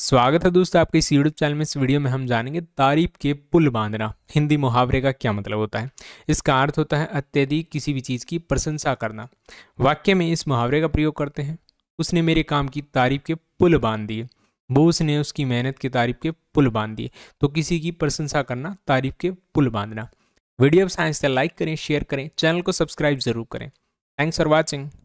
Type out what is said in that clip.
स्वागत है दोस्तों आपके इस यूट्यूब चैनल में इस वीडियो में हम जानेंगे तारीफ के पुल बांधना हिंदी मुहावरे का क्या मतलब होता है इसका अर्थ होता है अत्यधिक किसी भी चीज़ की प्रशंसा करना वाक्य में इस मुहावरे का प्रयोग करते हैं उसने मेरे काम की तारीफ के पुल बांध दिए वो ने उसकी मेहनत की तारीफ के पुल बांध दिए तो किसी की प्रशंसा करना तारीफ के पुल बांधना वीडियो साइंस से लाइक करें शेयर करें चैनल को सब्सक्राइब जरूर करें थैंक्स फॉर वॉचिंग